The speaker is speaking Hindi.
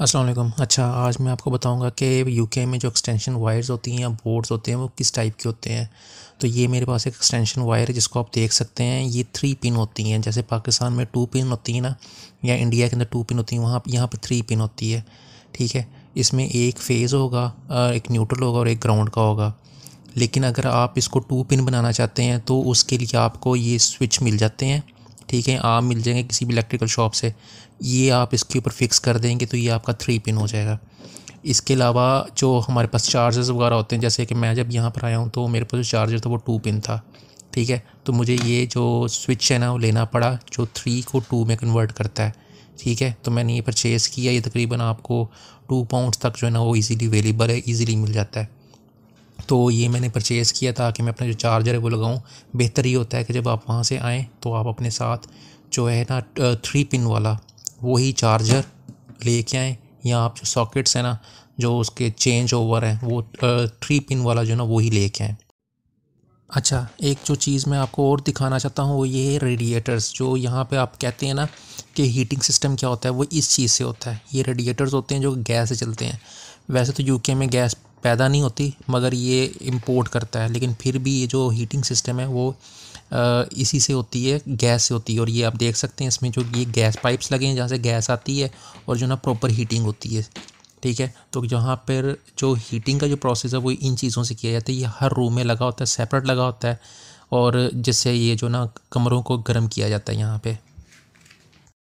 असलम अच्छा आज मैं आपको बताऊंगा कि यूके में जो एक्सटेंशन वायर्स होती हैं या बोर्ड्स होते हैं वो किस टाइप के होते हैं तो ये मेरे पास एक एक्सटेंशन वायर है जिसको आप देख सकते हैं ये थ्री पिन होती हैं जैसे पाकिस्तान में टू पिन होती है ना या इंडिया के अंदर टू पिन होती हैं वहाँ यहाँ पर थ्री पिन होती है ठीक है इसमें एक फेज़ होगा एक न्यूट्रल होगा और एक ग्राउंड का होगा लेकिन अगर आप इसको टू पिन बनाना चाहते हैं तो उसके लिए आपको ये स्विच मिल जाते हैं ठीक है आम मिल जाएंगे किसी भी इलेक्ट्रिकल शॉप से ये आप इसके ऊपर फिक्स कर देंगे तो ये आपका थ्री पिन हो जाएगा इसके अलावा जो हमारे पास चार्जर्स वगैरह होते हैं जैसे कि मैं जब यहाँ पर आया हूँ तो मेरे पास जो चार्जर था वो टू पिन था ठीक है तो मुझे ये जो स्विच है ना वो लेना पड़ा जो थ्री को टू में कन्वर्ट करता है ठीक है तो मैंने ये परचेज़ किया ये तकरीबन आपको टू पाउंड तक जो है ना वो इजीली अवेलेबल है इजीली मिल जाता है तो ये मैंने परचेज़ किया था कि मैं अपना जो चार्जर है वो लगाऊँ बेहतर ही होता है कि जब आप वहाँ से आएँ तो आप अपने साथ जो है ना थ्री पिन वाला वही चार्जर लेके आएँ या आप जो सॉकेट्स हैं ना जो उसके चेंज ओवर हैं वो थ्री पिन वाला जो ना वही लेके आएँ अच्छा एक जो चीज़ मैं आपको और दिखाना चाहता हूँ वो ये है रेडिएटर्स जो यहाँ पे आप कहते हैं ना कि हीटिंग सिस्टम क्या होता है वो इस चीज़ से होता है ये रेडिएटर्स होते हैं जो गैस से चलते हैं वैसे तो यूके में गैस पैदा नहीं होती मगर ये इम्पोर्ट करता है लेकिन फिर भी ये जो हीटिंग सिस्टम है वो इसी से होती है गैस से होती है और ये आप देख सकते हैं इसमें जो ये गैस पाइप्स लगे हैं जहाँ से गैस आती है और जो ना प्रॉपर हीटिंग होती है ठीक है तो जहाँ पर जो हीटिंग का जो प्रोसेस है वो इन चीज़ों से किया जाता है ये हर रूम में लगा होता है सेपरेट लगा होता है और जिससे ये जो ना कमरों को गर्म किया जाता है यहाँ पर